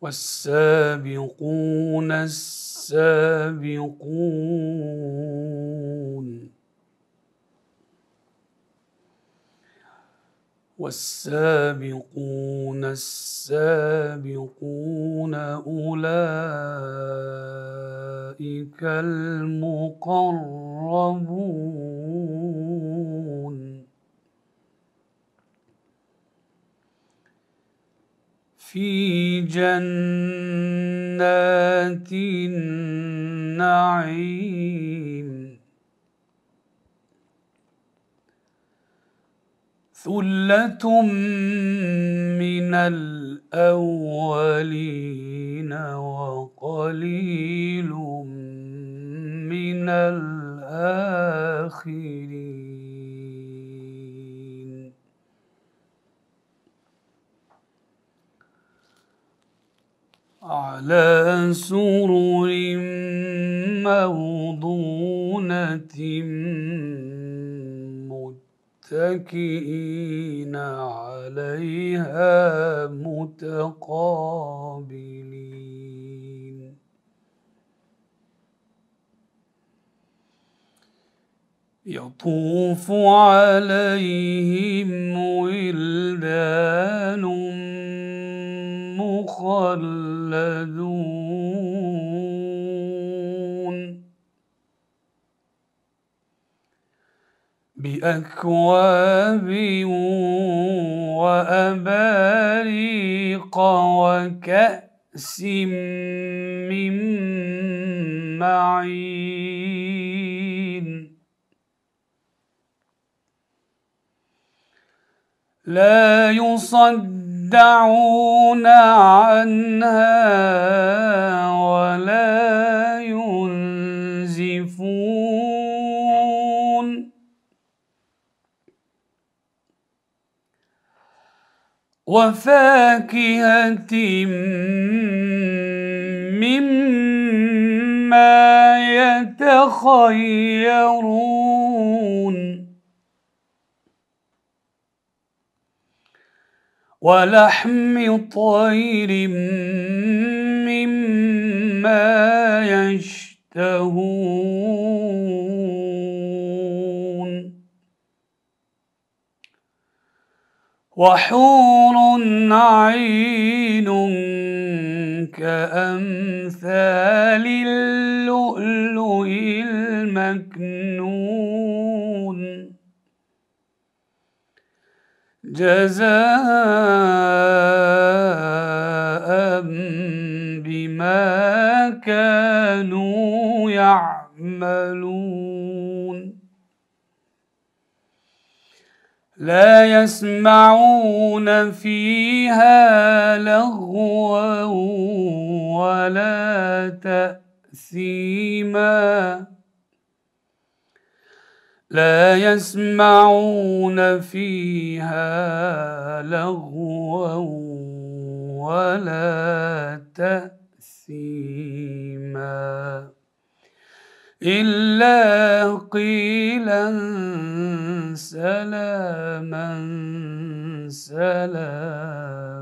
والسابقون السابقون والسابقون السابقون أولئك المقربون في جنات النعيم ثلة من الأولين وقليل من الآخرين على سرر موضونة متكئين عليها متقابلين يطوف عليهم ولدان مخلدون بأكواب وأباريق وكأس من معين لا يصد يدعون عنها ولا ينزفون وفاكهة مما يتخيرون ولحم طير مما يشتهون وحور عين كأمثال اللؤلؤ المكنون جزاء بما كانوا يعملون لا يسمعون فيها لغوا ولا تأثيما لا يسمعون فيها لغوا ولا تأثيما إلا قيلا سلاما سلاما